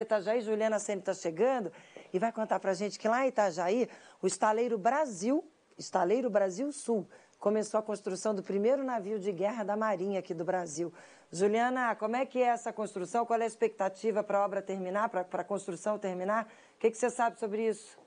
Itajaí, Juliana sempre está chegando e vai contar para a gente que lá em Itajaí, o Estaleiro Brasil, Estaleiro Brasil Sul, começou a construção do primeiro navio de guerra da Marinha aqui do Brasil. Juliana, como é que é essa construção? Qual é a expectativa para a obra terminar, para a construção terminar? O que, que você sabe sobre isso?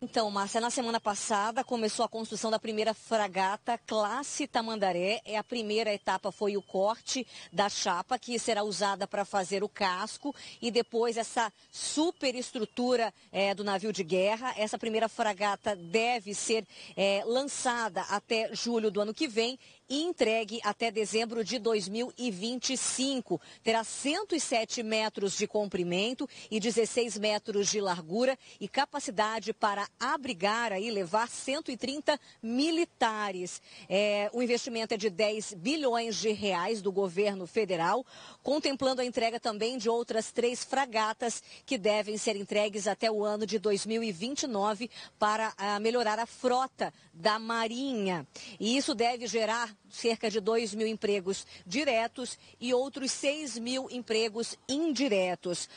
Então, Márcia, na semana passada começou a construção da primeira fragata classe Tamandaré. É a primeira etapa foi o corte da chapa que será usada para fazer o casco e depois essa superestrutura é, do navio de guerra. Essa primeira fragata deve ser é, lançada até julho do ano que vem e entregue até dezembro de 2025. Terá 107 metros de comprimento e 16 metros de largura e capacidade para abrigar e levar 130 militares. É, o investimento é de 10 bilhões de reais do governo federal, contemplando a entrega também de outras três fragatas que devem ser entregues até o ano de 2029 para a, ah, melhorar a frota da Marinha. E isso deve gerar cerca de 2 mil empregos diretos e outros 6 mil empregos indiretos.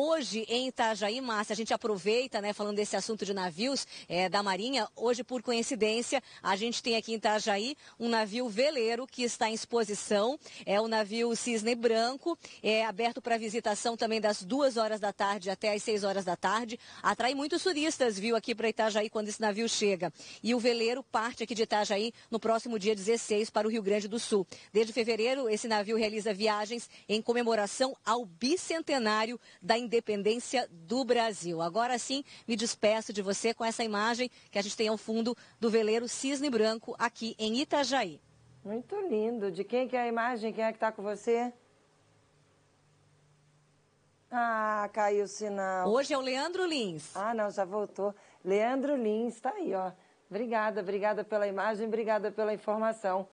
Hoje, em Itajaí, Márcia, a gente aproveita, né, falando desse assunto de navios é, da Marinha, hoje, por coincidência, a gente tem aqui em Itajaí um navio veleiro que está em exposição, é o navio Cisne Branco, é aberto para visitação também das duas horas da tarde até as seis horas da tarde, atrai muitos turistas, viu, aqui para Itajaí quando esse navio chega. E o veleiro parte aqui de Itajaí no próximo dia 16 para o Rio Grande do Sul. Desde fevereiro, esse navio realiza viagens em comemoração ao bicentenário da independência independência do Brasil. Agora sim, me despeço de você com essa imagem que a gente tem ao fundo do veleiro Cisne Branco aqui em Itajaí. Muito lindo. De quem que é a imagem? Quem é que está com você? Ah, caiu o sinal. Hoje é o Leandro Lins. Ah, não, já voltou. Leandro Lins, está aí, ó. Obrigada, obrigada pela imagem, obrigada pela informação.